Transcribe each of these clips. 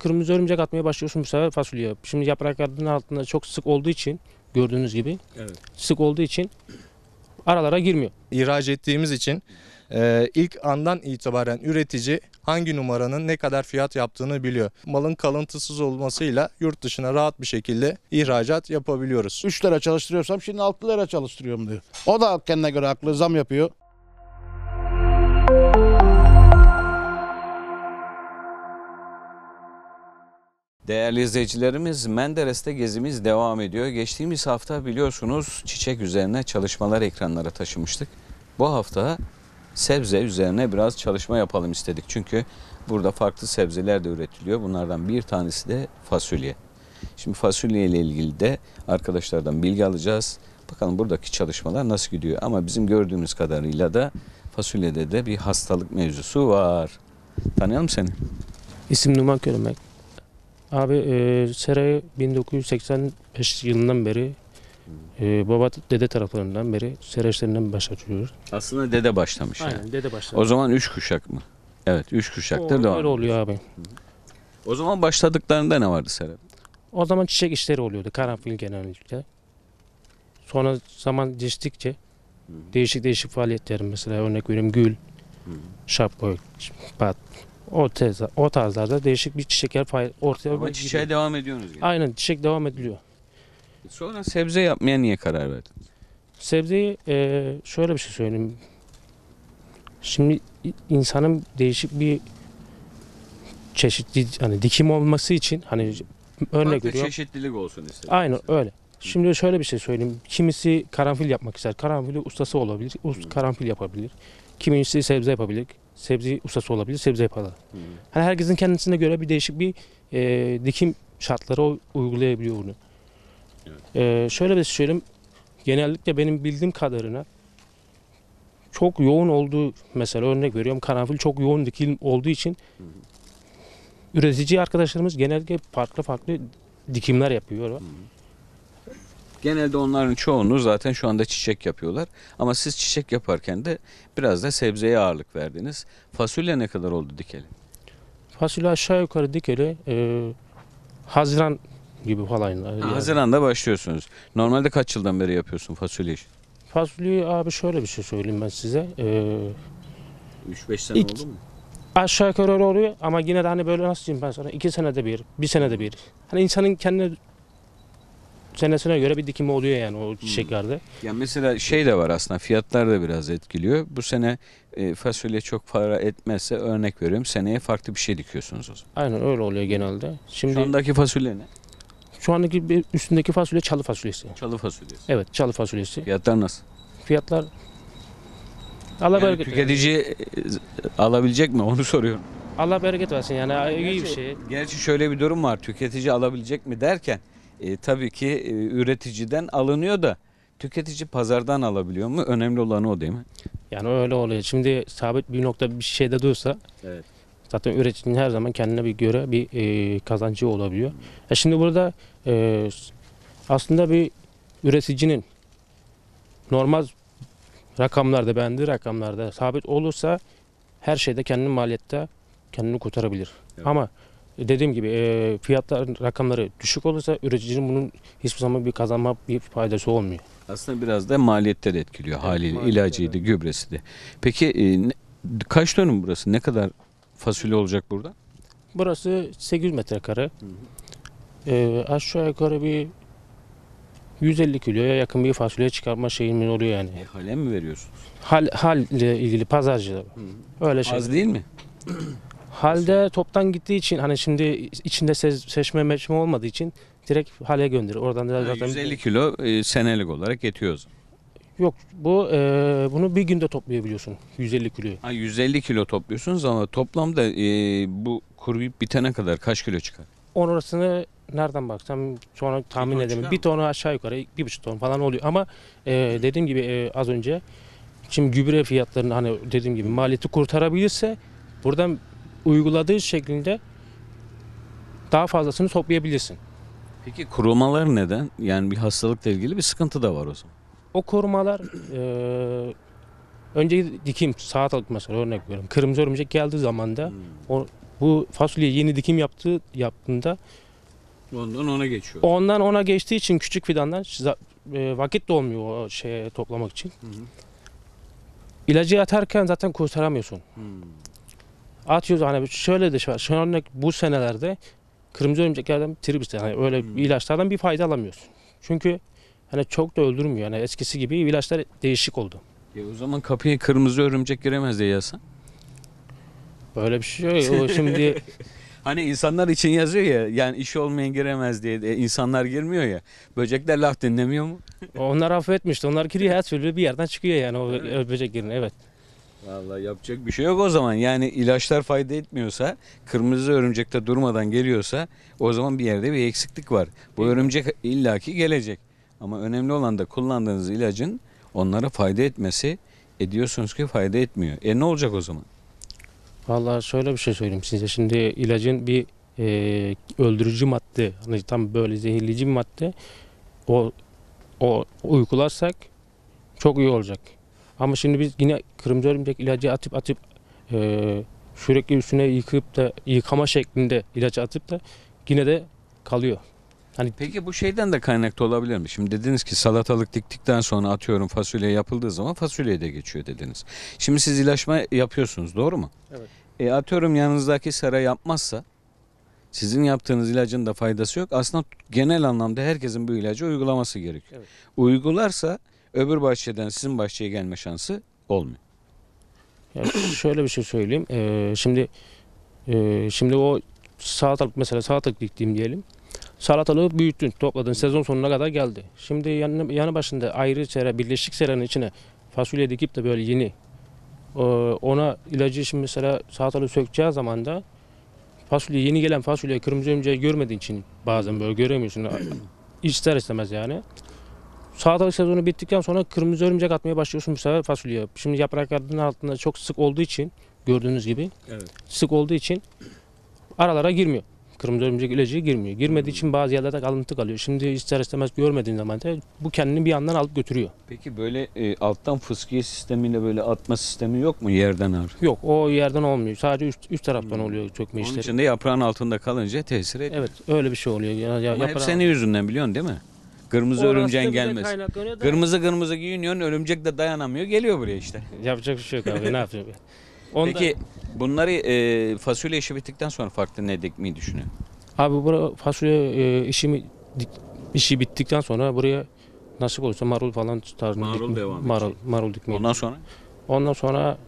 kırmızı örümcek atmaya başlıyorsun bu sefer fasulye. Şimdi yapraklarının altında çok sık olduğu için gördüğünüz gibi evet. sık olduğu için aralara girmiyor. İhraç ettiğimiz için e, ilk andan itibaren üretici hangi numaranın ne kadar fiyat yaptığını biliyor. Malın kalıntısız olmasıyla yurt dışına rahat bir şekilde ihracat yapabiliyoruz. 3 lira çalıştırıyorsam şimdi 6 lira çalıştırıyorum diyor. O da kendine göre haklı zam yapıyor. Değerli izleyicilerimiz Menderes'te gezimiz devam ediyor. Geçtiğimiz hafta biliyorsunuz çiçek üzerine çalışmalar ekranlara taşımıştık. Bu hafta sebze üzerine biraz çalışma yapalım istedik. Çünkü burada farklı sebzeler de üretiliyor. Bunlardan bir tanesi de fasulye. Şimdi fasulye ile ilgili de arkadaşlardan bilgi alacağız. Bakalım buradaki çalışmalar nasıl gidiyor. Ama bizim gördüğümüz kadarıyla da fasulyede de bir hastalık mevzusu var. Tanıyalım seni. İsim Numan Körümek. Abi e, serayı 1985 yılından beri e, baba dede taraflarından beri sereçlerinden başlatıyoruz. Aslında dede başlamış yani. Aynen dede başlamış. O zaman üç kuşak mı? Evet üç kuşaktır O, devam. öyle oluyor abi. O zaman başladıklarında ne vardı Serap? O zaman çiçek işleri oluyordu karanfil genellikle. Sonra zaman geçtikçe değişik değişik faaliyetlerim mesela örnek veriyorum gül, şapka, pat, o, tez, o tarzlarda değişik bir çiçekler ortaya Ama çiçeğe gidiyor. devam ediyorsunuz. Gene. Aynen çiçek devam ediliyor. Sonra sebze yapmaya niye karar verdin? Sebzeyi e, şöyle bir şey söyleyeyim. Şimdi insanın değişik bir çeşitli hani dikim olması için hani örnek veriyorum. çeşitlilik olsun istedim. Aynen öyle. Şimdi şöyle bir şey söyleyeyim. Kimisi karanfil yapmak ister. karanfil ustası olabilir. Ust, karanfil yapabilir. Kimisi sebze yapabilir sebze ustası olabilir, sebze yaparlar. Hmm. Hani herkesin kendisine göre bir değişik bir e, dikim şartları uygulayabiliyor bunu. Evet. E, şöyle bir şey söyleyeyim. Genellikle benim bildiğim kadarına çok yoğun olduğu mesela örnek veriyorum karanfil çok yoğun dikim olduğu için hı hmm. hı. üretici arkadaşlarımız genellikle farklı farklı dikimler yapıyor. Hı hmm. hı. Genelde onların çoğunu zaten şu anda çiçek yapıyorlar. Ama siz çiçek yaparken de biraz da sebzeye ağırlık verdiniz. Fasulye ne kadar oldu dikeli? Fasulye aşağı yukarı dikeli e, Haziran gibi falan. Yani. Haziran'da başlıyorsunuz. Normalde kaç yıldan beri yapıyorsun fasulye işi? Fasulyeyi abi şöyle bir şey söyleyeyim ben size. Ee, 3-5 sene ilk, oldu mu? Aşağı yukarı öyle oluyor ama yine de hani böyle nasıl diyeyim ben sana 2 senede bir, 1 senede bir. Hani insanın kendine senesine göre bir dikimi oluyor yani o hmm. çiçeklerde. Ya mesela şey de var aslında fiyatlar da biraz etkiliyor. Bu sene e, fasulye çok para etmezse örnek veriyorum seneye farklı bir şey dikiyorsunuz o zaman. Aynen öyle oluyor genelde. Şimdi Şu andaki fasulye ne? şu andaki üstündeki fasulye çalı fasulyesi. Çalı fasulyesi. Evet çalı fasulyesi. Fiyatlar nasıl? Fiyatlar Allah Yani tüketici e, alabilecek mi onu soruyorum. Allah bereket versin yani iyi bir şey. Gerçi şöyle bir durum var. Tüketici alabilecek mi derken e, tabii ki e, üreticiden alınıyor da tüketici pazardan alabiliyor mu? Önemli olan o değil mi? Yani öyle oluyor. Şimdi sabit bir nokta bir şeyde dursa evet. zaten üreticinin her zaman kendine bir göre bir e, kazancı olabiliyor. E şimdi burada e, aslında bir üreticinin normal rakamlarda beğendiği rakamlarda sabit olursa her şeyde kendi maliyette kendini kurtarabilir. Evet. Ama dediğim gibi e, fiyatlar rakamları düşük olursa üreticinin bunun hiçbir zaman bir kazanma bir faydası olmuyor. Aslında biraz da maliyetler etkiliyor evet, haliyle ilacıydı, evet. gübresi de. Peki e, ne, kaç dönüm burası? Ne kadar fasulye olacak burada? Burası 800 metrekare. Hı hı. E, aşağı yukarı bir 150 kiloya yakın bir fasulye çıkarma şeyimiz oluyor yani. E, hale mi veriyorsunuz? Hal, hal ile ilgili pazarcılar. Öyle şey. Az değil mi? Halde toptan gittiği için hani şimdi içinde se- seçme meçme olmadığı için direkt hale gönderir. Oradan da zaten 150 kilo e, senelik olarak yetiyor. yok bu e, bunu bir günde toplayabiliyorsun 150 kilo. Ha, 150 kilo topluyorsunuz ama toplamda e, bu kuruyup bitene kadar kaç kilo çıkar? On orasını nereden baksam sonra tahmin ton çıkar edemem. Bir tonu aşağı yukarı bir buçuk ton falan oluyor ama e, dediğim gibi e, az önce şimdi gübre fiyatlarını hani dediğim gibi maliyeti kurtarabilirse buradan uyguladığı şekilde daha fazlasını toplayabilirsin. Peki korumalar neden? Yani bir hastalıkla ilgili bir sıkıntı da var o zaman. O korumalar e, önce dikim salatalık mesela örnek veriyorum. Kırmızı örümcek geldiği zaman da hmm. bu fasulye yeni dikim yaptığı yaptığında ondan ona geçiyor. Ondan ona geçtiği için küçük fidanlar e, vakit de olmuyor o şeye toplamak için. Hı hmm. İlacı atarken zaten kurtaramıyorsun. Hmm atıyoruz hani şöyle de şey var. Şu örnek bu senelerde kırmızı örümceklerden trip işte hani öyle hmm. ilaçlardan bir fayda alamıyorsun. Çünkü hani çok da öldürmüyor. Hani eskisi gibi ilaçlar değişik oldu. Ya e, o zaman kapıya kırmızı örümcek giremez diye yasa. Böyle bir şey yok. O şimdi Hani insanlar için yazıyor ya yani işi olmayan giremez diye de insanlar girmiyor ya. Böcekler laf dinlemiyor mu? onlar affetmişti. Onlar giriyor her türlü bir yerden çıkıyor yani o böcek böceklerin evet. Vallahi yapacak bir şey yok o zaman. Yani ilaçlar fayda etmiyorsa, kırmızı örümcekte durmadan geliyorsa o zaman bir yerde bir eksiklik var. Bu örümcek illaki gelecek. Ama önemli olan da kullandığınız ilacın onlara fayda etmesi. ediyorsunuz ki fayda etmiyor. E ne olacak o zaman? Vallahi şöyle bir şey söyleyeyim size. Şimdi ilacın bir e, öldürücü madde, hani tam böyle zehirleyici bir madde o, o uygularsak çok iyi olacak. Ama şimdi biz yine kırmızı örümcek ilacı atıp atıp e, sürekli üstüne yıkıp da yıkama şeklinde ilacı atıp da yine de kalıyor. Hani Peki bu şeyden de kaynaklı olabilir mi? Şimdi dediniz ki salatalık diktikten sonra atıyorum fasulye yapıldığı zaman fasulyeye de geçiyor dediniz. Şimdi siz ilaçma yapıyorsunuz doğru mu? Evet. E atıyorum yanınızdaki sera yapmazsa sizin yaptığınız ilacın da faydası yok. Aslında genel anlamda herkesin bu ilacı uygulaması gerekiyor. Evet. Uygularsa öbür bahçeden sizin bahçeye gelme şansı olmuyor. Ya şöyle bir şey söyleyeyim. Ee, şimdi e, şimdi o salatalık mesela salatalık diktiğim diyelim. Salatalığı büyüttün, topladın. Sezon sonuna kadar geldi. Şimdi yanı, yanı başında ayrı sera, birleşik serenin içine fasulye dikip de böyle yeni e, ona ilacı şimdi mesela salatalığı sökeceği zaman da fasulye yeni gelen fasulye kırmızı örümceği görmediğin için bazen böyle göremiyorsun. İster istemez yani. Salatalık sezonu bittikten sonra kırmızı örümcek atmaya başlıyorsun bu sefer fasulye. Şimdi yaprakların altında çok sık olduğu için gördüğünüz gibi evet. sık olduğu için aralara girmiyor. Kırmızı örümcek ilacı girmiyor. Girmediği için bazı yerlerde kalıntı kalıyor. Şimdi ister istemez görmediğin zaman da bu kendini bir yandan alıp götürüyor. Peki böyle e, alttan fıskiye sistemiyle böyle atma sistemi yok mu yerden abi? Yok o yerden olmuyor. Sadece üst, üst taraftan hmm. oluyor çökme Onun işleri. Onun için de yaprağın altında kalınca tesir ediyor. Evet öyle bir şey oluyor. Ya, ya, Ama yaprağın... hep senin yüzünden biliyorsun değil mi? Kırmızı Orası örümcen gelmez. kaynaklanıyor Kırmızı kırmızı giyiniyorsun örümcek de dayanamıyor geliyor buraya işte. Yapacak bir şey yok abi ne yapayım. Onda, Peki bunları e, fasulye işi bittikten sonra farklı ne dikmeyi düşünüyor? Abi bura fasulye e, işimi dik- işi bittikten sonra buraya nasip olursa marul falan tarzında Marul dikme- devam marul, marul dikmeyi. Ondan, sonra? Ondan sonra?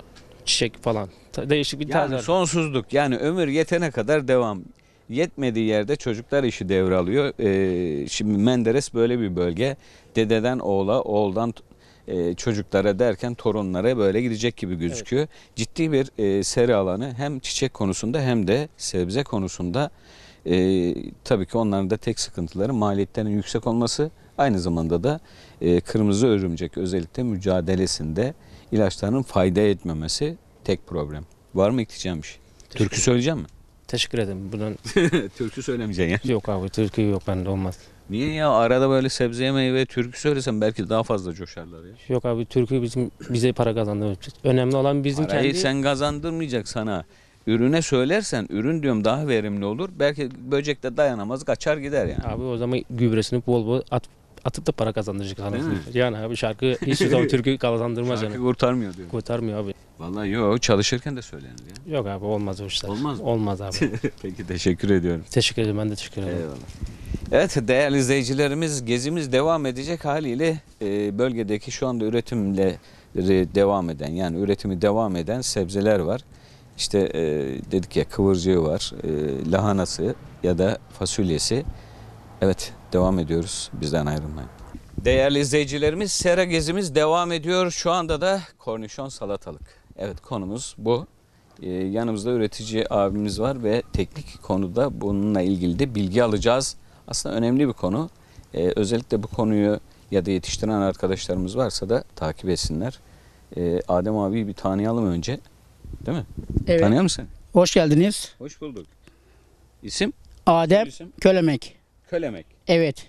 çiçek falan. Değişik bir tarz. Yani abi. sonsuzluk yani ömür yetene kadar devam. Yetmediği yerde çocuklar işi devralıyor. Ee, şimdi Menderes böyle bir bölge. Dededen oğla, oğuldan e, çocuklara derken torunlara böyle gidecek gibi gözüküyor. Evet. Ciddi bir e, seri alanı hem çiçek konusunda hem de sebze konusunda e, tabii ki onların da tek sıkıntıları maliyetlerin yüksek olması. Aynı zamanda da e, kırmızı örümcek özellikle mücadelesinde ilaçların fayda etmemesi tek problem. Var mı ekleyeceğim bir şey? Türkü söyleyeceğim mi? Teşekkür ederim. Buradan... türkü söylemeyeceksin yani. Yok abi türkü yok bende olmaz. Niye ya arada böyle sebze sebzeye ve türkü söylesem belki daha fazla coşarlar ya. Yok abi türkü bizim bize para kazandırır. Önemli olan bizim Parayı kendi... sen kazandırmayacak sana. Ürüne söylersen ürün diyorum daha verimli olur. Belki böcek de dayanamaz kaçar gider yani. Abi o zaman gübresini bol bol at atıp da para kazandıracak sanırsın. Yani abi şarkı hiçbir zaman türkü kazandırmaz Şarkı yani. kurtarmıyor diyor. Kurtarmıyor abi. Vallahi yok çalışırken de söylenir ya. Yok abi olmaz o işler. Olmaz mı? Olmaz abi. Peki teşekkür ediyorum. Teşekkür ederim ben de teşekkür ederim. Eyvallah. Evet değerli izleyicilerimiz gezimiz devam edecek haliyle e, bölgedeki şu anda üretimle devam eden yani üretimi devam eden sebzeler var. İşte e, dedik ya kıvırcığı var, e, lahanası ya da fasulyesi. Evet Devam ediyoruz. Bizden ayrılmayın. Değerli izleyicilerimiz sera gezimiz devam ediyor. Şu anda da kornişon salatalık. Evet konumuz bu. Ee, yanımızda üretici abimiz var ve teknik konuda bununla ilgili de bilgi alacağız. Aslında önemli bir konu. Ee, özellikle bu konuyu ya da yetiştiren arkadaşlarımız varsa da takip etsinler. Ee, Adem abi bir tanıyalım önce. Değil mi? Evet. Tanıyor musun? Hoş geldiniz. Hoş bulduk. İsim? Adem İsim? Kölemek. Kölemek. Evet.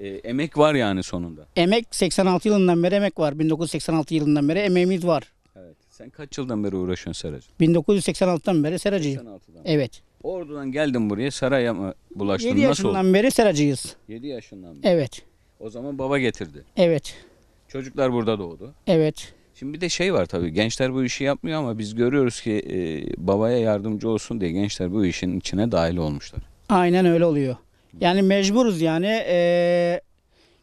E, emek var yani sonunda. Emek 86 yılından beri emek var. 1986 yılından beri emeğimiz var. Evet. Sen kaç yıldan beri uğraşıyorsun Seracı? 1986'dan beri seracıyım. 86'dan. Evet. Ordu'dan geldim buraya saraya mı bulaştın? 7 Nasıl yaşından oldu? beri seracıyız. 7 yaşından beri. Evet. O zaman baba getirdi. Evet. Çocuklar burada doğdu. Evet. Şimdi bir de şey var tabii gençler bu işi yapmıyor ama biz görüyoruz ki e, babaya yardımcı olsun diye gençler bu işin içine dahil olmuşlar. Aynen öyle oluyor. Yani mecburuz yani. E,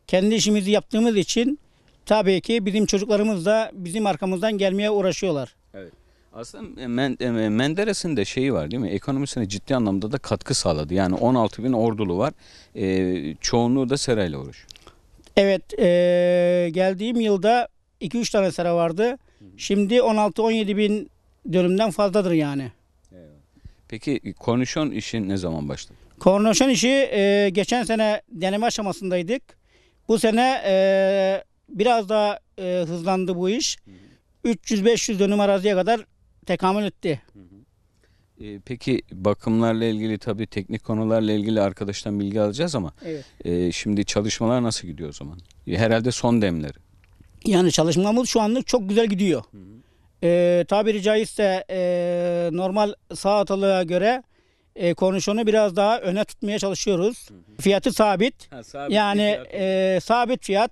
kendi işimizi yaptığımız için tabii ki bizim çocuklarımız da bizim arkamızdan gelmeye uğraşıyorlar. Evet. Aslında e, e, Menderes'in de şeyi var değil mi? Ekonomisine ciddi anlamda da katkı sağladı. Yani 16 bin ordulu var. E, çoğunluğu da serayla uğraşıyor. Evet. E, geldiğim yılda 2-3 tane sera vardı. Şimdi 16-17 bin dönümden fazladır yani. Peki konuşon işi ne zaman başladı? Koordinasyon işi e, geçen sene deneme aşamasındaydık. Bu sene e, biraz daha e, hızlandı bu iş. 300-500 dönüm araziye kadar tekamül etti. E, peki bakımlarla ilgili tabi teknik konularla ilgili arkadaştan bilgi alacağız ama evet. e, şimdi çalışmalar nasıl gidiyor o zaman? E, herhalde son demleri. Yani çalışmamız şu anlık çok güzel gidiyor. Hı hı. E, tabiri caizse e, normal sağ atalığa göre e, kornişonu biraz daha öne tutmaya çalışıyoruz. Hı hı. Fiyatı sabit. Ha, sabit yani fiyat. E, sabit fiyat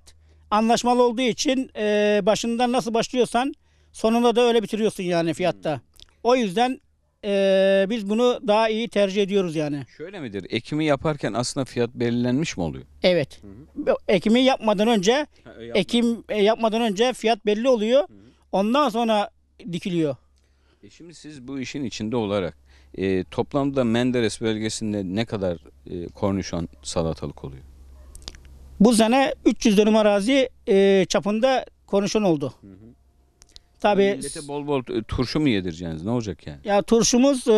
anlaşmalı olduğu için e, başından nasıl başlıyorsan sonunda da öyle bitiriyorsun yani fiyatta. Hı. O yüzden e, biz bunu daha iyi tercih ediyoruz yani. Şöyle midir? Ekimi yaparken aslında fiyat belirlenmiş mi oluyor? Evet. Hı hı. Ekimi yapmadan önce ha, e, yapma. ekim e, yapmadan önce fiyat belli oluyor. Hı hı. Ondan sonra dikiliyor. E şimdi siz bu işin içinde olarak e, toplamda Menderes bölgesinde ne kadar e, kornişon salatalık oluyor? Bu sene 300 dönüm arazi e, çapında kornişon oldu. Hı hı. Tabii. Millete bol bol e, turşu mu yedireceğiniz? Ne olacak yani? Ya turşumuz e,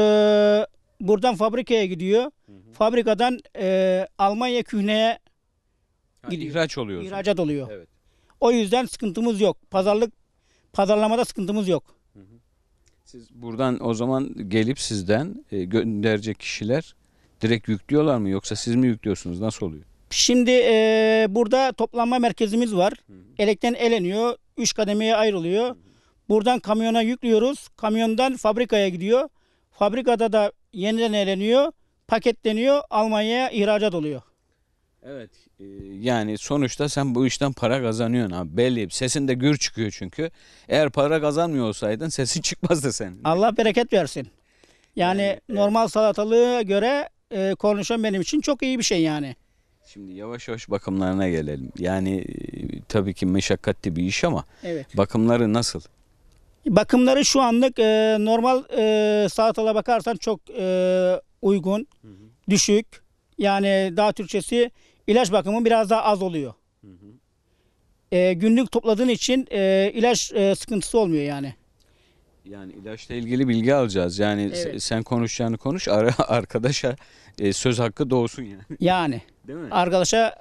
buradan fabrikaya gidiyor. Hı hı. Fabrikadan e, Almanya Kühne'ye gidiyor. İhraç oluyor. İhracat oluyor. Evet. O yüzden sıkıntımız yok. Pazarlık pazarlamada sıkıntımız yok. Siz buradan o zaman gelip sizden e, gönderecek kişiler direkt yüklüyorlar mı yoksa siz mi yüklüyorsunuz? Nasıl oluyor? Şimdi e, burada toplanma merkezimiz var. Hı hı. Elekten eleniyor. Üç kademeye ayrılıyor. Hı hı. Buradan kamyona yüklüyoruz. Kamyondan fabrikaya gidiyor. Fabrikada da yeniden eleniyor. Paketleniyor. Almanya'ya ihracat oluyor. Evet e, yani sonuçta sen bu işten para kazanıyorsun abi belli. Sesin de gür çıkıyor çünkü. Eğer para kazanmıyor olsaydın sesin çıkmazdı senin. Allah bereket versin. Yani Yani, e, normal salatalığa göre e, kornişon benim için çok iyi bir şey yani. Şimdi yavaş yavaş bakımlarına gelelim. Yani e, tabii ki meşakkatli bir iş ama Evet. bakımları nasıl? Bakımları şu anlık e, normal e, salatalığa bakarsan çok e, uygun, düşük. Yani daha Türkçesi ilaç bakımı biraz daha az oluyor. Hı E, günlük topladığın için e, ilaç e, sıkıntısı olmuyor yani. Yani ilaçla ilgili bilgi alacağız. Yani evet. sen konuşacağını konuş, ara, arkadaşa e, söz hakkı doğsun yani. Yani. Değil mi? Arkadaşa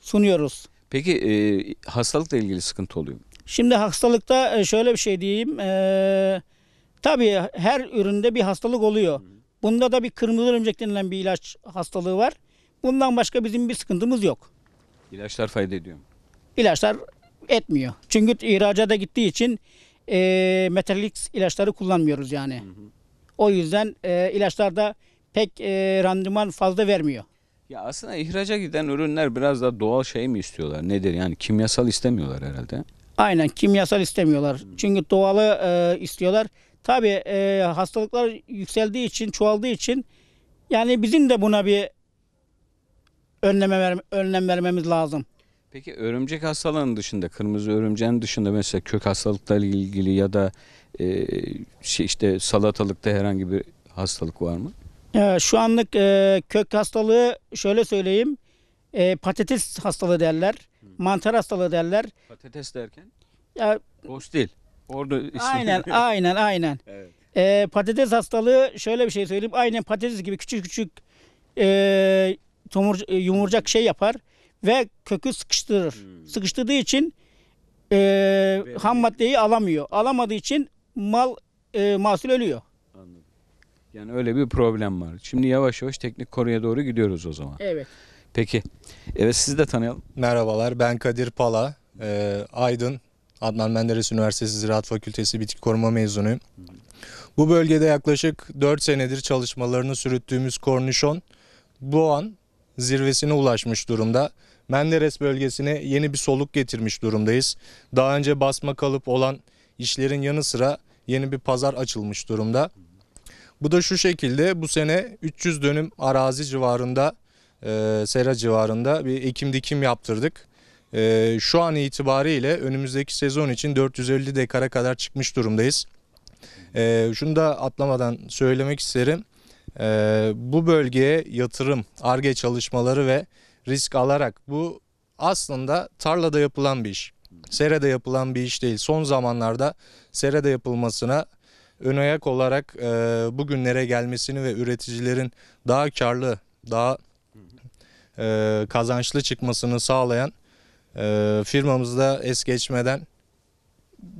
sunuyoruz. Peki e, hastalıkla ilgili sıkıntı oluyor mu? Şimdi hastalıkta e, şöyle bir şey diyeyim. E, tabii her üründe bir hastalık oluyor. Bunda da bir kırmızı örümcek denilen bir ilaç hastalığı var. Bundan başka bizim bir sıkıntımız yok. İlaçlar fayda ediyor mu? İlaçlar etmiyor. Çünkü ihracada gittiği için e, metalik ilaçları kullanmıyoruz yani. Hı hı. O yüzden e, ilaçlarda pek e, randıman fazla vermiyor. Ya aslında ihraca giden ürünler biraz daha doğal şey mi istiyorlar? Nedir yani kimyasal istemiyorlar herhalde. Aynen kimyasal istemiyorlar. Hı. Hmm. Çünkü doğalı e, istiyorlar. Tabii e, hastalıklar yükseldiği için, çoğaldığı için yani bizim de buna bir önleme, önlem vermemiz lazım. Peki örümcek hastalığının dışında, kırmızı örümceğin dışında mesela kök hastalıklarla ilgili ya da e, şey işte salatalıkta herhangi bir hastalık var mı? Ee, şu anlık e, kök hastalığı şöyle söyleyeyim. E, patates hastalığı derler. Hı. Hmm. Mantar hastalığı derler. Patates derken? Ya, Boş değil. Orada ismi. Aynen aynen aynen. evet. E, patates hastalığı şöyle bir şey söyleyeyim. Aynen patates gibi küçük küçük e, tomur, e, yumurcak şey yapar ve kökü sıkıştırır. Hmm. Sıkıştırdığı için e, ham maddeyi alamıyor. Alamadığı için mal e, mahsul ölüyor. Anladım. Yani öyle bir problem var. Şimdi yavaş yavaş teknik koruya doğru gidiyoruz o zaman. Evet. Peki. Evet sizi de tanıyalım. Merhabalar ben Kadir Pala. E, Aydın Adnan Menderes Üniversitesi Ziraat Fakültesi Bitki Koruma mezunuyum. Bu bölgede yaklaşık 4 senedir çalışmalarını sürüttüğümüz kornişon, doğan zirvesine ulaşmış durumda. Menderes bölgesine yeni bir soluk getirmiş durumdayız. Daha önce basma kalıp olan işlerin yanı sıra yeni bir pazar açılmış durumda. Bu da şu şekilde bu sene 300 dönüm arazi civarında, e, sera civarında bir ekim dikim yaptırdık. E, şu an itibariyle önümüzdeki sezon için 450 dekara kadar çıkmış durumdayız. E, şunu da atlamadan söylemek isterim e, bu bölgeye yatırım, ARGE çalışmaları ve risk alarak bu aslında tarlada yapılan bir iş. Serede yapılan bir iş değil. Son zamanlarda serede yapılmasına ön ayak olarak e, bugünlere gelmesini ve üreticilerin daha karlı, daha e, kazançlı çıkmasını sağlayan e, firmamızda es geçmeden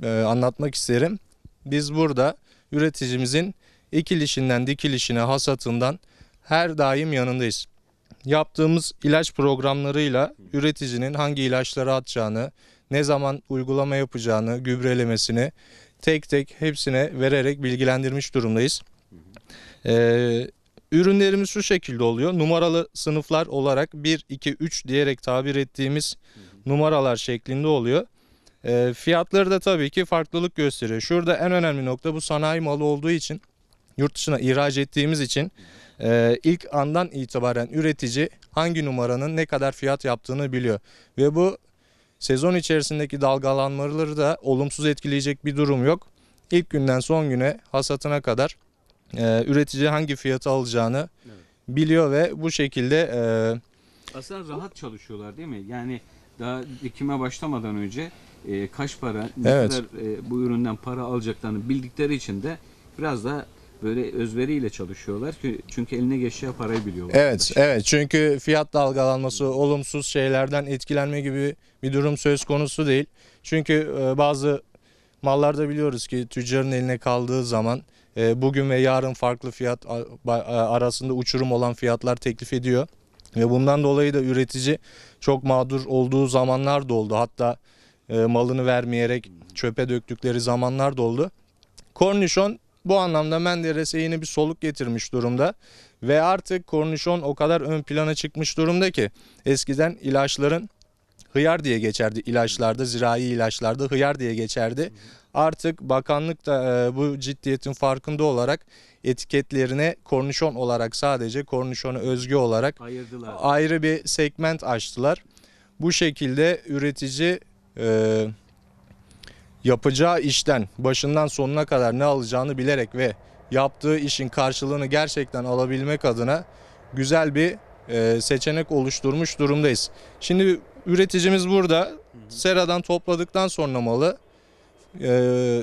e, anlatmak isterim. Biz burada üreticimizin ekilişinden dikilişine hasatından her daim yanındayız. Yaptığımız ilaç programlarıyla üreticinin hangi ilaçları atacağını, ne zaman uygulama yapacağını, gübrelemesini tek tek hepsine vererek bilgilendirmiş durumdayız. Ee, ürünlerimiz şu şekilde oluyor. Numaralı sınıflar olarak 1, 2, 3 diyerek tabir ettiğimiz numaralar şeklinde oluyor. E, fiyatları da tabii ki farklılık gösteriyor. Şurada en önemli nokta bu sanayi malı olduğu için yurt dışına ihraç ettiğimiz için e, ilk andan itibaren üretici hangi numaranın ne kadar fiyat yaptığını biliyor. Ve bu sezon içerisindeki dalgalanmaları da olumsuz etkileyecek bir durum yok. İlk günden son güne hasatına kadar e, üretici hangi fiyatı alacağını evet. biliyor ve bu şekilde... E, Aslında rahat çalışıyorlar değil mi? Yani daha dikime başlamadan önce e, kaç para, ne evet. kadar e, bu üründen para alacaklarını bildikleri için de biraz da daha böyle özveriyle çalışıyorlar ki çünkü eline geçeceği parayı biliyorlar. Evet, evet. Çünkü fiyat dalgalanması, olumsuz şeylerden etkilenme gibi bir durum söz konusu değil. Çünkü e, bazı mallarda biliyoruz ki tüccarın eline kaldığı zaman e, bugün ve yarın farklı fiyat e, arasında uçurum olan fiyatlar teklif ediyor. Ve bundan dolayı da üretici çok mağdur olduğu zamanlar da oldu. Hatta malını vermeyerek çöpe döktükleri zamanlar da oldu. Kornişon bu anlamda Menderes'e yeni bir soluk getirmiş durumda ve artık kornişon o kadar ön plana çıkmış durumda ki eskiden ilaçların hıyar diye geçerdi ilaçlarda, zirai ilaçlarda hıyar diye geçerdi. Artık bakanlık da e, bu ciddiyetin farkında olarak etiketlerine kornişon olarak sadece kornişonu özgü olarak Ayırdılar. ayrı bir segment açtılar. Bu şekilde üretici e, yapacağı işten başından sonuna kadar ne alacağını bilerek ve yaptığı işin karşılığını gerçekten alabilmek adına güzel bir e, seçenek oluşturmuş durumdayız. Şimdi üreticimiz burada seradan topladıktan sonra malı e,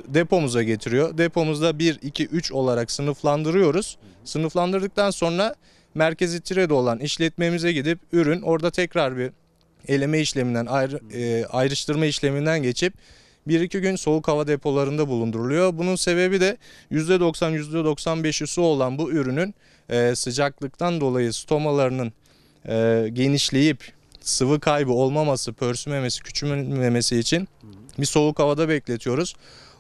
depomuza getiriyor. Depomuzda 1, 2, 3 olarak sınıflandırıyoruz. Sınıflandırdıktan sonra merkezi tirede olan işletmemize gidip ürün orada tekrar bir eleme işleminden ayrı, e, ayrıştırma işleminden geçip 1-2 gün soğuk hava depolarında bulunduruluyor. Bunun sebebi de %90-%95'i su olan bu ürünün e, sıcaklıktan dolayı stomalarının e, genişleyip sıvı kaybı olmaması, pörsümemesi, küçülmemesi için bir soğuk havada bekletiyoruz.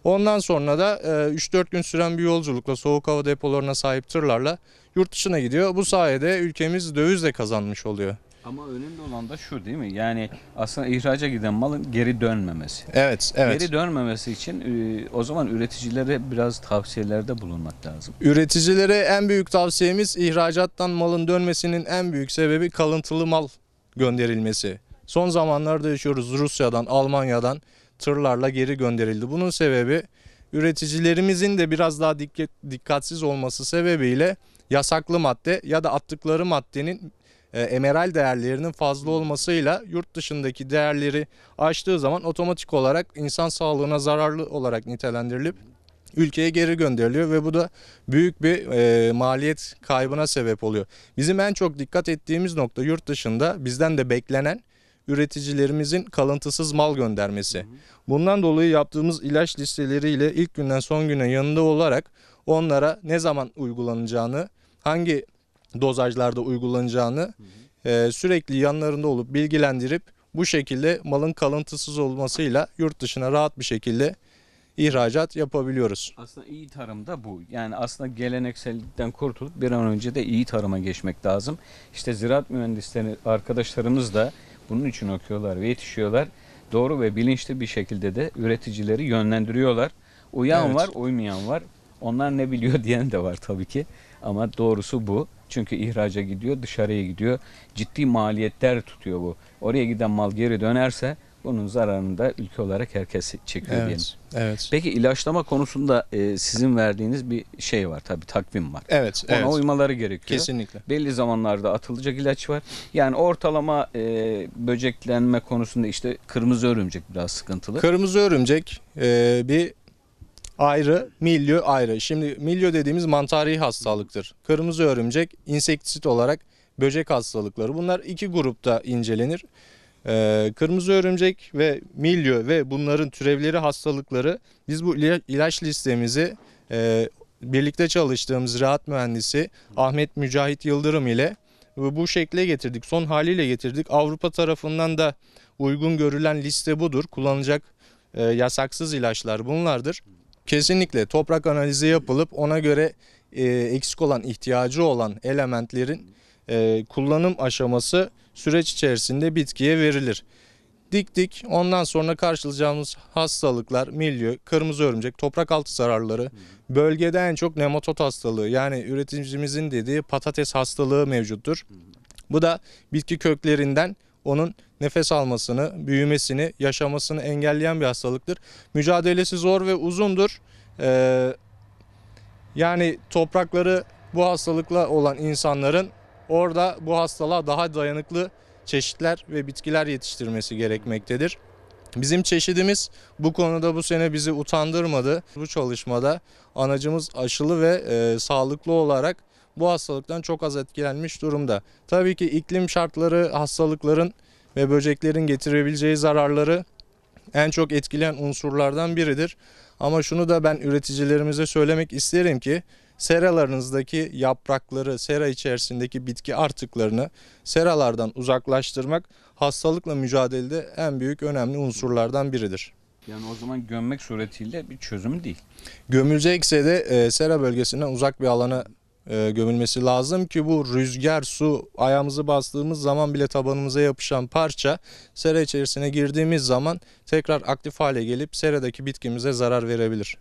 Ondan sonra da 3-4 e, gün süren bir yolculukla soğuk hava depolarına sahip tırlarla yurt dışına gidiyor. Bu sayede ülkemiz dövizle kazanmış oluyor. Ama önemli olan da şu değil mi? Yani aslında ihraca giden malın geri dönmemesi. Evet, evet. Geri dönmemesi için e, o zaman üreticilere biraz tavsiyelerde bulunmak lazım. Üreticilere en büyük tavsiyemiz ihracattan malın dönmesinin en büyük sebebi kalıntılı mal gönderilmesi. Son zamanlarda yaşıyoruz Rusya'dan, Almanya'dan tırlarla geri gönderildi. Bunun sebebi üreticilerimizin de biraz daha dikkatsiz olması sebebiyle yasaklı madde ya da attıkları maddenin e, emeral değerlerinin fazla olmasıyla yurt dışındaki değerleri aştığı zaman otomatik olarak insan sağlığına zararlı olarak nitelendirilip ülkeye geri gönderiliyor ve bu da büyük bir e, maliyet kaybına sebep oluyor. Bizim en çok dikkat ettiğimiz nokta yurt dışında bizden de beklenen üreticilerimizin kalıntısız mal göndermesi. Bundan dolayı yaptığımız ilaç listeleriyle ilk günden son güne yanında olarak onlara ne zaman uygulanacağını, hangi dozajlarda uygulanacağını e, sürekli yanlarında olup bilgilendirip bu şekilde malın kalıntısız olmasıyla yurt dışına rahat bir şekilde ihracat yapabiliyoruz. Aslında iyi tarım da bu. Yani aslında geleneksellikten kurtulup bir an önce de iyi tarıma geçmek lazım. İşte ziraat mühendisleri arkadaşlarımız da bunun için okuyorlar ve yetişiyorlar. Doğru ve bilinçli bir şekilde de üreticileri yönlendiriyorlar. Uyan evet. var, uymayan var. Onlar ne biliyor diyen de var tabii ki. Ama doğrusu bu. Çünkü ihraca gidiyor, dışarıya gidiyor. Ciddi maliyetler tutuyor bu. Oraya giden mal geri dönerse bunun zararını da ülke olarak herkes çekiyor evet, diyelim. Evet. Peki ilaçlama konusunda e, sizin verdiğiniz bir şey var tabii takvim var. Evet. Ona evet. uymaları gerekiyor. Kesinlikle. Belli zamanlarda atılacak ilaç var. Yani ortalama e, böceklenme konusunda işte kırmızı örümcek biraz sıkıntılı. Kırmızı örümcek e, bir ayrı, milyo ayrı. Şimdi milyo dediğimiz mantari hastalıktır. Kırmızı örümcek, insektisit olarak böcek hastalıkları. Bunlar iki grupta incelenir. Ee, kırmızı örümcek ve milyo ve bunların türevleri hastalıkları biz bu ilaç listemizi e, birlikte çalıştığımız rahat mühendisi Ahmet Mücahit Yıldırım ile bu şekle getirdik. Son haliyle getirdik. Avrupa tarafından da uygun görülen liste budur. Kullanacak e, yasaksız ilaçlar bunlardır. Kesinlikle toprak analizi yapılıp ona göre e, eksik olan ihtiyacı olan elementlerin e, kullanım aşaması süreç içerisinde bitkiye verilir. Dik dik. ondan sonra karşılayacağımız hastalıklar, milyo, kırmızı örümcek, toprak altı zararları, bölgede en çok nematot hastalığı yani üreticimizin dediği patates hastalığı mevcuttur. Bu da bitki köklerinden onun nefes almasını, büyümesini, yaşamasını engelleyen bir hastalıktır. Mücadelesi zor ve uzundur. Ee, yani toprakları bu hastalıkla olan insanların orada bu hastalığa daha dayanıklı çeşitler ve bitkiler yetiştirmesi gerekmektedir. Bizim çeşidimiz bu konuda bu sene bizi utandırmadı. Bu çalışmada anacımız aşılı ve e, sağlıklı olarak bu hastalıktan çok az etkilenmiş durumda. Tabii ki iklim şartları hastalıkların ve böceklerin getirebileceği zararları en çok etkileyen unsurlardan biridir. Ama şunu da ben üreticilerimize söylemek isterim ki seralarınızdaki yaprakları, sera içerisindeki bitki artıklarını seralardan uzaklaştırmak hastalıkla mücadelede en büyük önemli unsurlardan biridir. Yani o zaman gömmek suretiyle bir çözüm değil. Gömülecekse de e, sera bölgesinden uzak bir alana e, gömülmesi lazım ki bu rüzgar, su ayağımızı bastığımız zaman bile tabanımıza yapışan parça sera içerisine girdiğimiz zaman tekrar aktif hale gelip seradaki bitkimize zarar verebilir.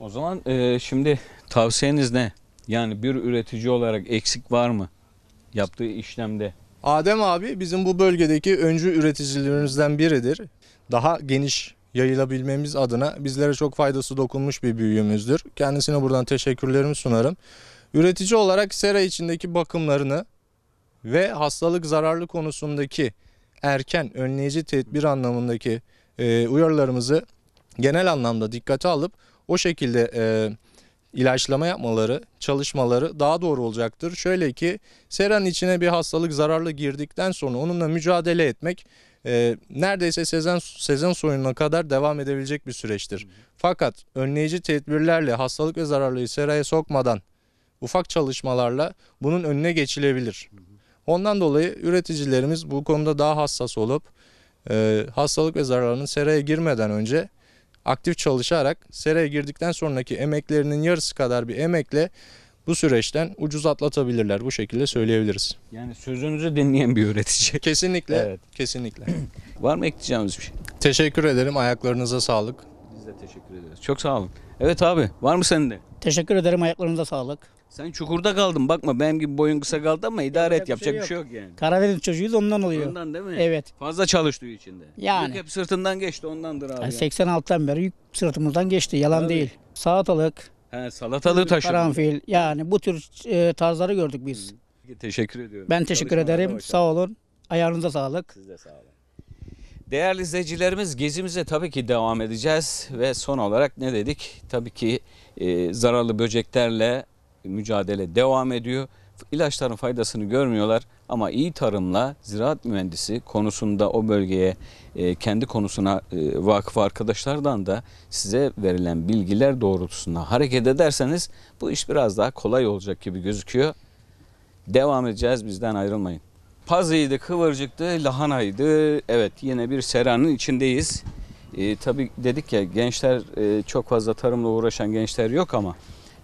O zaman e, şimdi tavsiyeniz ne? Yani bir üretici olarak eksik var mı yaptığı işlemde? Adem abi bizim bu bölgedeki öncü üreticilerimizden biridir. Daha geniş yayılabilmemiz adına bizlere çok faydası dokunmuş bir büyüğümüzdür. Kendisine buradan teşekkürlerimi sunarım. Üretici olarak sera içindeki bakımlarını ve hastalık zararlı konusundaki erken önleyici tedbir anlamındaki e, uyarılarımızı genel anlamda dikkate alıp o şekilde e, ilaçlama yapmaları, çalışmaları daha doğru olacaktır. Şöyle ki seranın içine bir hastalık zararlı girdikten sonra onunla mücadele etmek e, neredeyse sezon, sezon sonuna kadar devam edebilecek bir süreçtir. Fakat önleyici tedbirlerle hastalık ve zararlıyı seraya sokmadan ufak çalışmalarla bunun önüne geçilebilir. Ondan dolayı üreticilerimiz bu konuda daha hassas olup e, hastalık ve zararlarının seraya girmeden önce aktif çalışarak seraya girdikten sonraki emeklerinin yarısı kadar bir emekle bu süreçten ucuz atlatabilirler. Bu şekilde söyleyebiliriz. Yani sözünüzü dinleyen bir üretici. Kesinlikle. Evet. Kesinlikle. Var mı ekleyeceğimiz bir şey? Teşekkür ederim. Ayaklarınıza sağlık. Biz de teşekkür ederiz. Çok sağ olun. Evet abi var mı senin de? Teşekkür ederim. Ayaklarınıza sağlık. Sen çukurda kaldın bakma benim gibi boyun kısa kaldı ama idare et yapacak bir şey yok, bir şey yok yani. Karadeniz çocuğuyuz ondan oluyor. Ondan değil mi? Evet. Fazla çalıştığı için de. Yani. Yük hep sırtından geçti ondandır abi. Yani 86'dan beri yük sırtımızdan geçti yalan Tabii. değil. Sağatalık. He, salatalığı taşıdı. Karanfil yani bu tür e, tarzları gördük biz. Peki, Teşekkür ediyorum. Ben teşekkür ederim. başarılar. Sağ olun. Ayağınıza sağlık. Siz de sağ olun. Değerli izleyicilerimiz gezimize tabii ki devam edeceğiz ve son olarak ne dedik? Tabii ki e, zararlı böceklerle mücadele devam ediyor ilaçların faydasını görmüyorlar ama iyi tarımla ziraat mühendisi konusunda o bölgeye e, kendi konusuna e, vakıf arkadaşlardan da size verilen bilgiler doğrultusunda hareket ederseniz bu iş biraz daha kolay olacak gibi gözüküyor. Devam edeceğiz bizden ayrılmayın. Pazıydı, kıvırcıktı, lahanaydı. Evet yine bir seranın içindeyiz. E, tabii dedik ya gençler e, çok fazla tarımla uğraşan gençler yok ama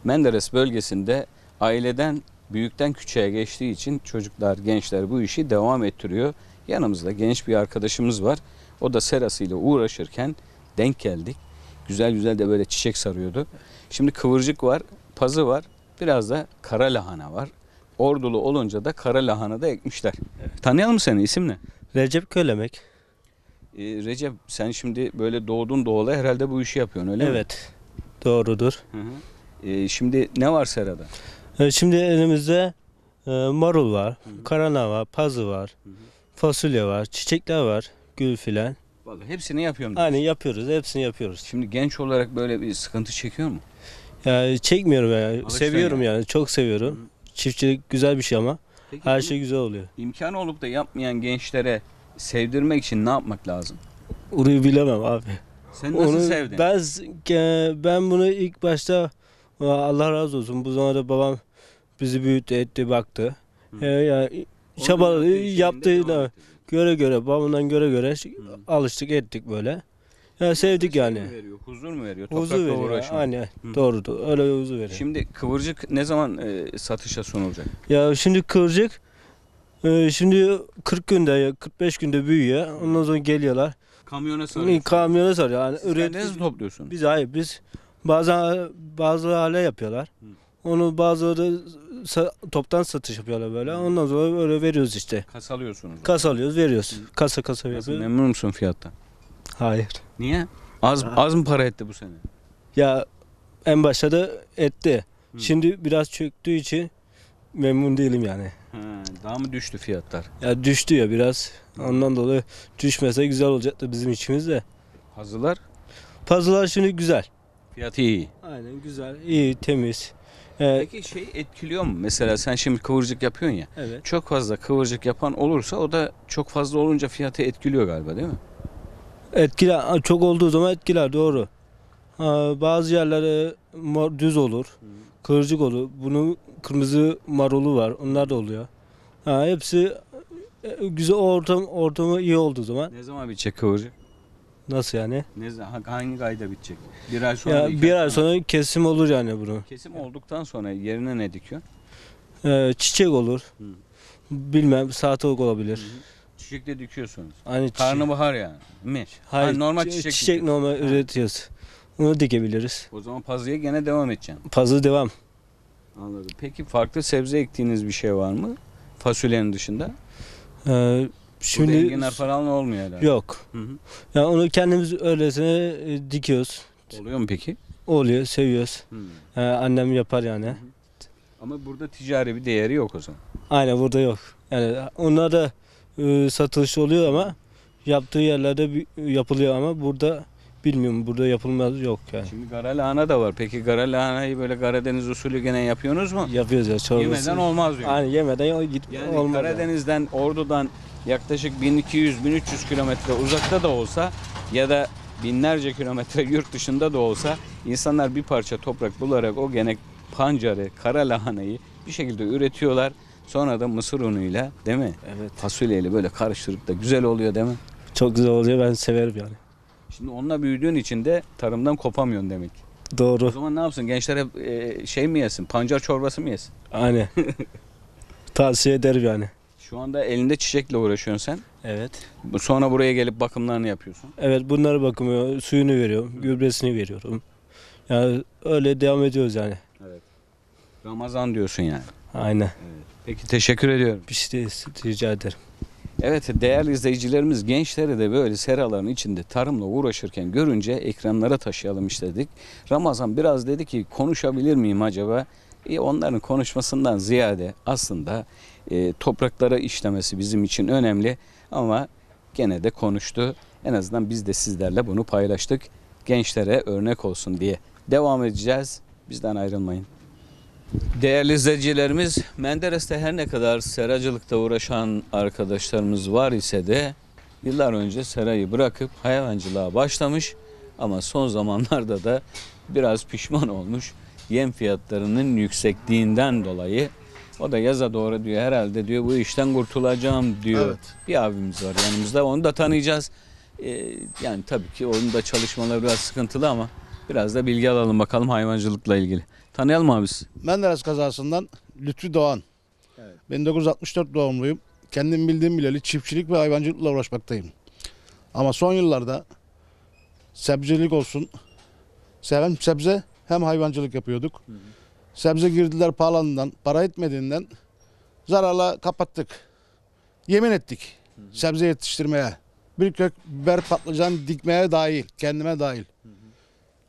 Menderes bölgesinde aileden büyükten küçüğe geçtiği için çocuklar, gençler bu işi devam ettiriyor. Yanımızda genç bir arkadaşımız var. O da serasıyla uğraşırken denk geldik. Güzel güzel de böyle çiçek sarıyordu. Şimdi kıvırcık var, pazı var, biraz da kara lahana var. Ordulu olunca da kara lahana da ekmişler. Evet. Tanıyalım seni, isim ne? Recep Kölemek. Ee, Recep sen şimdi böyle doğdun doğalı herhalde bu işi yapıyorsun öyle evet, mi? Evet, doğrudur. Hı hı. Ee, şimdi ne var serada? E, şimdi elimizde e, marul var, karana var, pazı var, fasulye var, çiçekler var, gül filan. Vallahi hepsini yapıyorum. diyorsun. Hani yapıyoruz, hepsini yapıyoruz. Şimdi genç olarak böyle bir sıkıntı çekiyor mu? Ya çekmiyorum ya, Alıştın seviyorum yani. çok seviyorum. Çiftçilik güzel bir şey ama Peki her şey güzel oluyor. imkanı olup da yapmayan gençlere sevdirmek için ne yapmak lazım? Orayı bilemem abi. Sen nasıl Onu sevdin? ben ben bunu ilk başta Allah razı olsun bu zamanda babam bizi büyüttü, etti, baktı. Hı. E, ee, yani çaba yaptığına göre göre, babamdan göre göre Hı. alıştık, ettik böyle. Ya sevdik yani. Şey veriyor, huzur mu veriyor? Huzur Toprakla veriyor. Uğraşma. Hani doğrudur. Öyle bir huzur veriyor. Şimdi kıvırcık ne zaman e, satışa sunulacak? Ya şimdi kıvırcık e, şimdi 40 günde 45 günde büyüyor. Ondan sonra geliyorlar. Kamyona sarıyor. Kamyona sarıyor. Yani Siz kendiniz mi topluyorsunuz? Biz hayır biz bazen bazı hale yapıyorlar. Hı. Onu bazıları sa- toptan satış yapıyorlar böyle. Hmm. Ondan sonra böyle veriyoruz işte. Kas alıyorsunuz. Kasa alıyoruz, veriyoruz. Hmm. Kasa kasa Nasıl, yapıyoruz. memnun musun fiyattan? Hayır. Niye? Az az mı para etti bu sene? Ya en başta da etti. Hmm. Şimdi biraz çöktüğü için memnun değilim yani. Ha, daha mı düştü fiyatlar? Ya düştü ya biraz. Ondan dolayı düşmese güzel olacaktı bizim içimizde. Hazırlar. Pazılar şimdi güzel. Fiyat iyi. Aynen güzel, iyi, temiz. Ee, Peki şey etkiliyor mu? Mesela sen şimdi kıvırcık yapıyorsun ya. Evet. Çok fazla kıvırcık yapan olursa o da çok fazla olunca fiyatı etkiliyor galiba değil mi? Etkiler, çok olduğu zaman etkiler doğru. Ee, bazı yerlere düz olur, kıvırcık olur. Bunun kırmızı marulu var, onlar da oluyor. Ha, hepsi e, güzel ortam ortamı iyi olduğu zaman Ne zaman bitecek kıvırcık? Nasıl yani? Ne zaman hangi ayda bitecek? Bir ay sonra. Ya, bir ay sonra kesim olur yani bunu. Kesim olduktan sonra yerine ne dikiyor? Ee, çiçek olur. Hı. Bilmem salatalık olabilir. Hı hı. Çiçek de dikiyorsunuz. Aynı Karnabahar yani. Mi? Hayır. Hani normal çiçek. Çiçek normal üretiyoruz. Onu dikebiliriz. O zaman pazıya gene devam edeceğim. Pazı devam. Anladım. Peki farklı sebze ektiğiniz bir şey var mı? Fasulyenin dışında? Ee, Şimdi Burada enginar falan olmuyor herhalde. Yok. Hı hı. Yani onu kendimiz öylesine e, dikiyoruz. Oluyor mu peki? Oluyor, seviyoruz. Hı. Yani annem yapar yani. Ama burada ticari bir değeri yok o zaman. Aynen burada yok. Yani onlar da e, satılış oluyor ama yaptığı yerlerde e, yapılıyor ama burada bilmiyorum burada yapılmaz yok yani. Şimdi gara lahana da var. Peki gara lahanayı böyle Karadeniz usulü gene yapıyorsunuz mu? Yapıyoruz ya çorbası. Yemeden olmaz diyor. Aynen yemeden yok git Yani olmaz. yani. Karadeniz'den, Ordu'dan yaklaşık 1200-1300 kilometre uzakta da olsa ya da binlerce kilometre yurt dışında da olsa insanlar bir parça toprak bularak o gene pancarı, kara lahanayı bir şekilde üretiyorlar. Sonra da mısır unuyla değil mi? Evet. Fasulyeyle böyle karıştırıp da güzel oluyor değil mi? Çok güzel oluyor ben severim yani. Şimdi onunla büyüdüğün için de tarımdan kopamıyorsun demek. Doğru. O zaman ne yapsın? Gençler hep şey mi yesin? Pancar çorbası mı yesin? Aynen. Tavsiye ederim yani. Şu anda elinde çiçekle uğraşıyorsun sen. Evet. Sonra buraya gelip bakımlarını yapıyorsun. Evet bunları bakımı, suyunu veriyorum, gübresini veriyorum. Yani öyle devam ediyoruz yani. Evet. Ramazan diyorsun yani. Aynen. Evet. Peki teşekkür ediyorum. Bir şey değil, rica ederim. Evet değerli izleyicilerimiz gençleri de böyle seraların içinde tarımla uğraşırken görünce ekranlara taşıyalım istedik. Ramazan biraz dedi ki konuşabilir miyim acaba? E, onların konuşmasından ziyade aslında e, topraklara işlemesi bizim için önemli ama gene de konuştu. En azından biz de sizlerle bunu paylaştık. Gençlere örnek olsun diye devam edeceğiz. Bizden ayrılmayın. Değerli izleyicilerimiz, Menderes'te her ne kadar seracılıkta uğraşan arkadaşlarımız var ise de yıllar önce serayı bırakıp hayvancılığa başlamış ama son zamanlarda da biraz pişman olmuş. Yem fiyatlarının yüksekliğinden dolayı o da yaza doğru diyor herhalde diyor bu işten kurtulacağım diyor. Evet. Bir abimiz var yanımızda onu da tanıyacağız. Ee, yani tabii ki onun da çalışmaları biraz sıkıntılı ama biraz da bilgi alalım bakalım hayvancılıkla ilgili. Tanıyalım abisi. Menderes kazasından Lütfi Doğan. Evet. 1964 doğumluyum. Kendim bildiğim bileli çiftçilik ve hayvancılıkla uğraşmaktayım. Ama son yıllarda sebzecilik olsun, hem sebze hem hayvancılık yapıyorduk. Hı hı. Sebze girdiler pahalandığından, para etmediğinden zararla kapattık. Yemin ettik hı hı. sebze yetiştirmeye. Bir kök biber patlıcan dikmeye dahil, kendime dahil. Hı hı.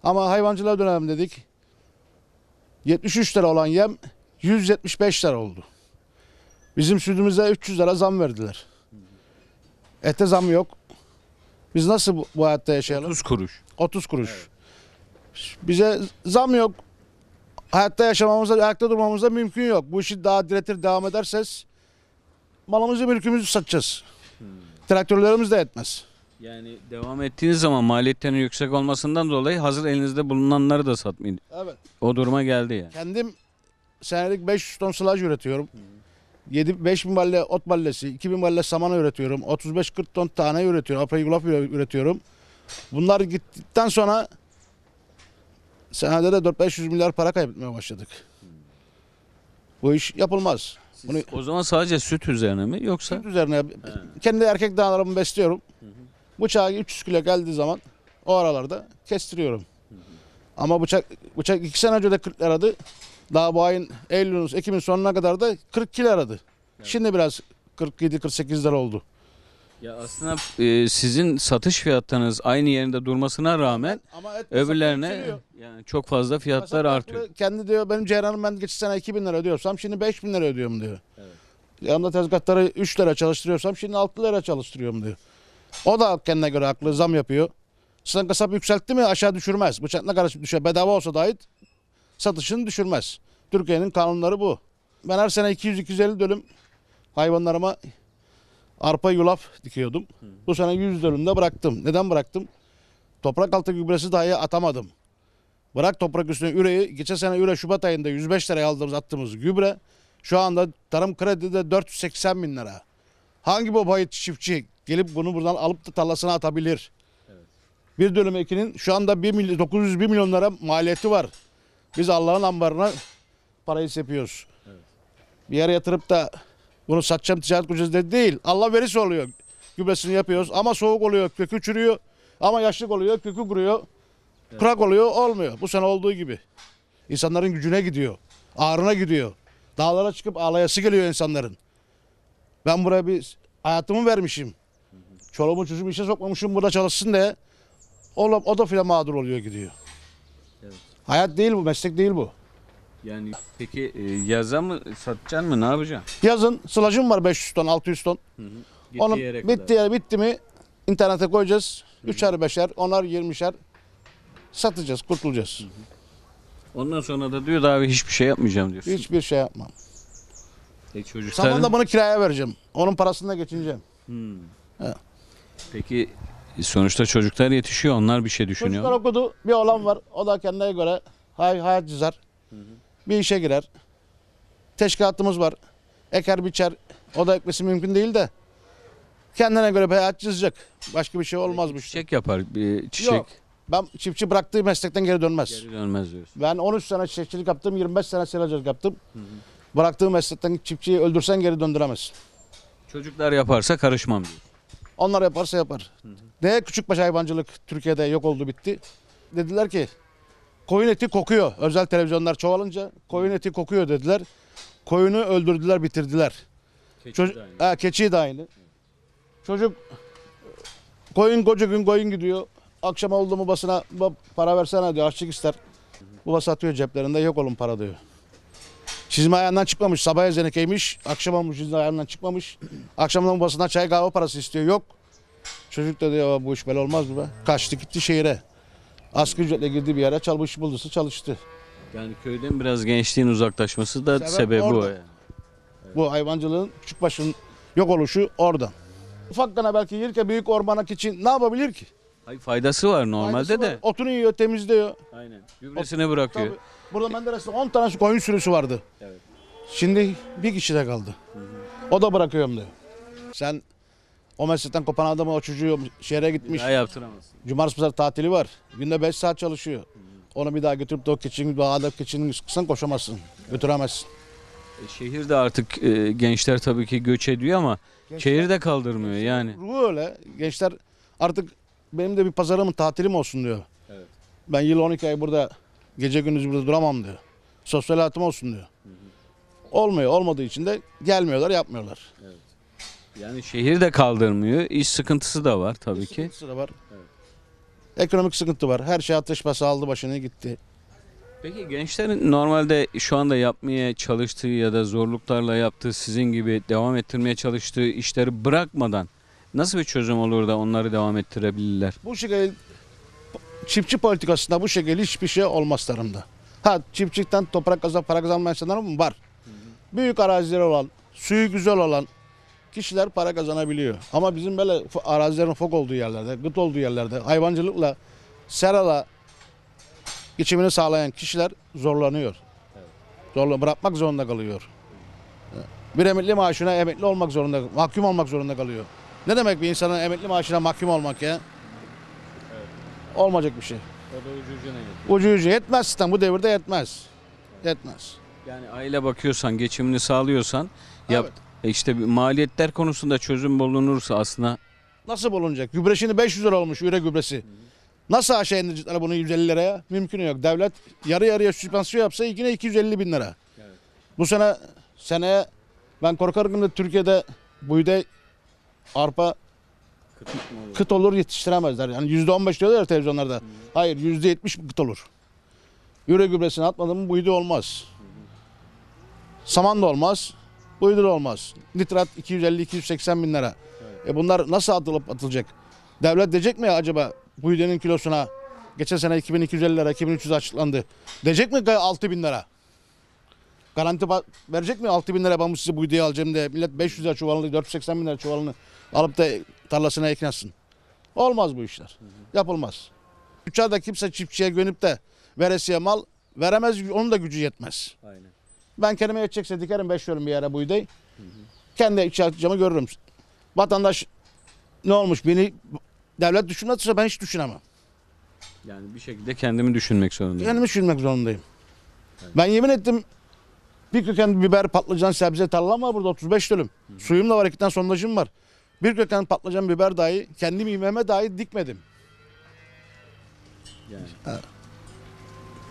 Ama hayvancılar dönem dedik. 73 lira olan yem 175 lira oldu. Bizim sütümüze 300 lira zam verdiler. Ete zam yok. Biz nasıl bu, bu hayatta yaşayalım? 30 kuruş. 30 kuruş. Evet. Bize zam yok hayatta yaşamamızda, ayakta durmamıza mümkün yok. Bu işi daha diretir devam ederseniz malımızı mülkümüzü satacağız. Hmm. Traktörlerimiz de yetmez. Yani devam ettiğiniz zaman maliyetlerin yüksek olmasından dolayı hazır elinizde bulunanları da satmayın. Evet. O duruma geldi yani. Kendim senelik 500 ton silaj üretiyorum. Hmm. 7 5000 balle ot ballesi, bin balle saman üretiyorum. 35-40 ton tane üretiyorum. Apayı üretiyorum. Bunlar gittikten sonra senede de 4-500 milyar para kaybetmeye başladık. Bu iş yapılmaz. Siz Bunu o zaman sadece süt üzerine mi yoksa? süt üzerine kendi erkek danalarımı besliyorum. Bıçağı 300 kilo geldiği zaman o aralarda kestiriyorum. Ama bıçak bıçak 2 sene önce de 40 liradı. Daha bu ayın Eylül'ün Ekim'in sonuna kadar da 40 kilo aradı. Şimdi biraz 47-48 lira oldu. Ya aslında e, sizin satış fiyatlarınız aynı yerinde durmasına rağmen Ama öbürlerine yani çok fazla fiyatlar Mesela artıyor. Kendi diyor benim Ceyran'ım ben geçen sene 2000 lira ödüyorsam şimdi 5000 lira ödüyorum diyor. Yanımda tezgahları 3 lira çalıştırıyorsam şimdi 6 lira çalıştırıyorum diyor. O da kendine göre haklı zam yapıyor. Sen kasap yükseltti mi aşağı düşürmez. Bıçakla karışıp düşer. Bedava olsa dahi satışını düşürmez. Türkiye'nin kanunları bu. Ben her sene 200-250 dönüm hayvanlarıma arpa yulaf dikiyordum. Hı. Bu sene 100 dönümde bıraktım. Neden bıraktım? Toprak altı gübresi dahi atamadım. Bırak toprak üstüne üreyi. Geçen sene üre Şubat ayında 105 liraya aldığımız attığımız gübre şu anda tarım kredide 480 bin lira. Hangi babayı çiftçi gelip bunu buradan alıp da tarlasına atabilir? Evet. Bir dönüm ekinin şu anda 1 milyon, 901 milyon lira maliyeti var. Biz Allah'ın ambarına parayı sepiyoruz. Evet. Bir yere yatırıp da bunu satacağım ticaret ucuz değil. Allah verisi oluyor. Gübresini yapıyoruz ama soğuk oluyor, kökü çürüyor. Ama yaşlık oluyor, kökü kuruyor. Kurak oluyor, olmuyor. Bu sene olduğu gibi. İnsanların gücüne gidiyor. Ağrına gidiyor. Dağlara çıkıp ağlayası geliyor insanların. Ben buraya bir hayatımı vermişim. Çoluğumu çocuğumu işe sokmamışım burada çalışsın diye. Oğlum o da filan mağdur oluyor gidiyor. Evet. Hayat değil bu, meslek değil bu. Yani peki e, yaza mı satacaksın mı ne yapacaksın? Yazın sılacım var 500 ton 600 ton. Hı hı. Gittiği bitti yere bitti mi internete koyacağız. Üçer beşer onar yirmişer satacağız kurtulacağız. Ondan sonra da diyor da abi hiçbir şey yapmayacağım diyorsun. Hiçbir şey yapmam. E, çocukların... Zamanla bunu kiraya vereceğim. Onun parasını da geçineceğim. Peki e, sonuçta çocuklar yetişiyor onlar bir şey düşünüyor. Çocuklar okudu bir olan var o da kendine göre hay hayat cizar. Hı hı bir işe girer. Teşkilatımız var. Eker biçer. O da ekmesi mümkün değil de. Kendine göre hayat çizecek. Başka bir şey olmaz bu Çiçek yapar. Bir çiçek. Yok. Ben çiftçi bıraktığı meslekten geri dönmez. Geri dönmez diyorsun. Ben 13 sene çiçekçilik yaptım, 25 sene seracılık yaptım. Hı hı. Bıraktığı meslekten çiftçiyi öldürsen geri döndüremez Çocuklar yaparsa karışmam diyor. Onlar yaparsa yapar. Hı hı. Ne küçükbaş hayvancılık Türkiye'de yok oldu bitti. Dediler ki Koyun eti kokuyor. Özel televizyonlar çoğalınca koyun eti kokuyor dediler. Koyunu öldürdüler, bitirdiler. Keçi Çocuk, de aynı. He, keçi de aynı. Çocuk koyun koca gün koyun gidiyor. Akşam oldu mu basına para versene diyor. Açlık ister. Baba satıyor ceplerinde yok olun para diyor. Çizme ayağından çıkmamış. Sabah ezenekeymiş. Akşam olmuş çizme ayağından çıkmamış. Akşamdan babasından çay kahve parası istiyor. Yok. Çocuk da diyor bu iş böyle olmaz mı be? Kaçtı gitti şehire. Asgari ücretle girdiği bir yere çalmış bulursa çalıştı. Yani köyden biraz gençliğin uzaklaşması da Sebep bu. Yani. Bu hayvancılığın küçük başın yok oluşu oradan. Ufakkana belki yerken büyük ormanak için ne yapabilir ki? Hayır, faydası var normalde Faydası de. var. Otunu yiyor, temizliyor. Aynen. Gübresine bırakıyor. Tabii, burada Menderes'te 10 tane koyun sürüsü vardı. Evet. Şimdi bir kişi de kaldı. O da bırakıyorum diyor. Sen o meslekten kopan adamı o çocuğu şehre gitmiş. Ya yaptıramazsın. Cumartesi pazar tatili var. Günde 5 saat çalışıyor. Hmm. Onu bir daha götürüp de o keçinin, doğada keçinin üstünden koşamazsın. Götüremezsin. E, şehir artık e, gençler tabii ki göç ediyor ama şehirde kaldırmıyor yani. Ruhu öyle. Gençler artık benim de bir pazarımın tatilim olsun diyor. Evet. Ben yıl 12 ay burada gece gündüz burada duramam diyor. Sosyal hayatım olsun diyor. Hı hı. Olmuyor. Olmadığı için de gelmiyorlar, yapmıyorlar. Evet. Yani şehir de kaldırmıyor. İş sıkıntısı da var tabii ki. Sıkıntısı da var. Ekonomik sıkıntı var. Her şey ateş atışması aldı başını gitti. Peki gençlerin normalde şu anda yapmaya çalıştığı ya da zorluklarla yaptığı sizin gibi devam ettirmeye çalıştığı işleri bırakmadan nasıl bir çözüm olur da onları devam ettirebilirler? Bu şekilde çiftçi politikasında bu şekilde hiçbir şey olmaz tarımda. Ha çiftçilikten toprak kazan para kazanmayan insanlar mı? Var. Büyük arazileri olan, suyu güzel olan, kişiler para kazanabiliyor. Ama bizim böyle arazilerin fok olduğu yerlerde, gıt olduğu yerlerde hayvancılıkla, serala geçimini sağlayan kişiler zorlanıyor. Zorla bırakmak zorunda kalıyor. Bir emekli maaşına emekli olmak zorunda, mahkum olmak zorunda kalıyor. Ne demek bir insanın emekli maaşına mahkum olmak ya? Olmayacak bir şey. O ucu ucuna Ucu ucu yetmez sistem. Bu devirde yetmez. Yetmez. Yani aile bakıyorsan, geçimini sağlıyorsan yap, e işte maliyetler konusunda çözüm bulunursa aslında Nasıl bulunacak? Gübre şimdi 500 lira olmuş üre gübresi. Nasıl aşağı indirecekler bunu 150 liraya? Mümkün yok. Devlet yarı yarıya süspansiyon yapsa yine 250 bin lira. Bu sene seneye ben korkarım da Türkiye'de bu buğday, arpa kıt olur yetiştiremezler. Yani %15 diyorlar televizyonlarda. Hayır %70 kıt olur. Üre gübresini atmadım bu buğday olmaz. Saman da olmaz duyulur olmaz. Nitrat 250-280 bin lira. Evet. E bunlar nasıl atılıp atılacak? Devlet diyecek mi acaba bu buğdenin kilosuna geçen sene 2250 lira 2300 açıklandı. Diyecek mi 6000 lira? Garanti verecek mi 6000 lira ben size buğdayı alacağım diye millet 500 lira çuvalını 480 bin lira çuvalını alıp da tarlasına eknesin. Olmaz bu işler. Yapılmaz. Üç ayda kimse çiftçiye gönüp de veresiye mal veremez onun da gücü yetmez. Aynen. Ben kendime yetecekse şey dikerim 5 dönüm bir yere buğday. Kendi içeceğimi görürüm. Vatandaş ne olmuş beni devlet düşünmezse ben hiç düşünemem. Yani bir şekilde kendimi düşünmek zorundayım. Kendimi düşünmek zorundayım. Evet. Ben yemin ettim bir köken biber, patlıcan, sebze tarlam var burada 35 dönüm. Suyum da var, iki tane sondajım var. Bir köken patlıcan, biber dahi, kendim yememe dahi dikmedim. Yani. Evet.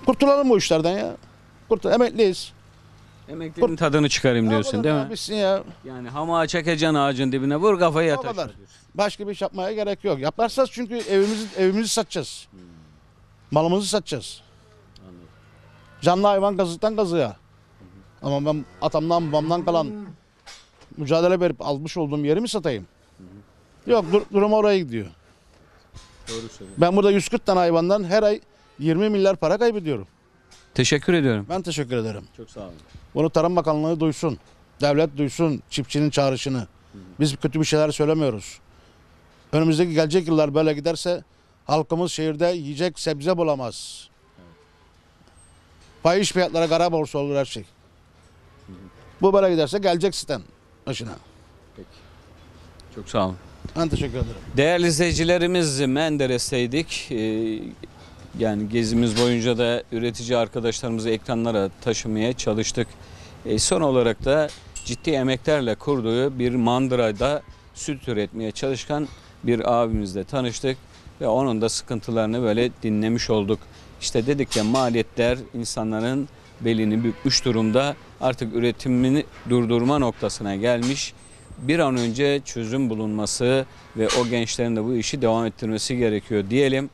Kurtulalım bu işlerden ya. Kurtul, emekliyiz. Emeklerin tadını çıkarayım diyorsun değil mi? Abisin ya. Yani hamağa çekeceksin ağacın dibine vur kafayı O kadar. Başka bir iş yapmaya gerek yok. Yaparsak çünkü evimizi evimizi satacağız. Hmm. Malımızı satacağız. Canlı hayvan kazıktan kazığa. Ama ben atamdan babamdan kalan mücadele verip almış olduğum yeri mi satayım? Yok dur, durum oraya gidiyor. Doğru söylüyorsun. Ben burada 140 tane hayvandan her ay 20 milyar para kaybediyorum. Teşekkür ediyorum. Ben teşekkür ederim. Çok sağ olun. Bunu Tarım Bakanlığı duysun. Devlet duysun çiftçinin çağrışını. Biz kötü bir şeyler söylemiyoruz. Önümüzdeki gelecek yıllar böyle giderse halkımız şehirde yiyecek sebze bulamaz. Payiş fiyatlara kara borsa olur her şey. Bu böyle giderse gelecek sistem başına. Peki. Çok sağ olun. Ben teşekkür ederim. Değerli izleyicilerimiz Menderes'teydik. Ee, yani gezimiz boyunca da üretici arkadaşlarımızı ekranlara taşımaya çalıştık. E, son olarak da ciddi emeklerle kurduğu bir mandırada süt üretmeye çalışkan bir abimizle tanıştık ve onun da sıkıntılarını böyle dinlemiş olduk. İşte dedik ya maliyetler insanların belini bükmüş durumda artık üretimini durdurma noktasına gelmiş. Bir an önce çözüm bulunması ve o gençlerin de bu işi devam ettirmesi gerekiyor diyelim.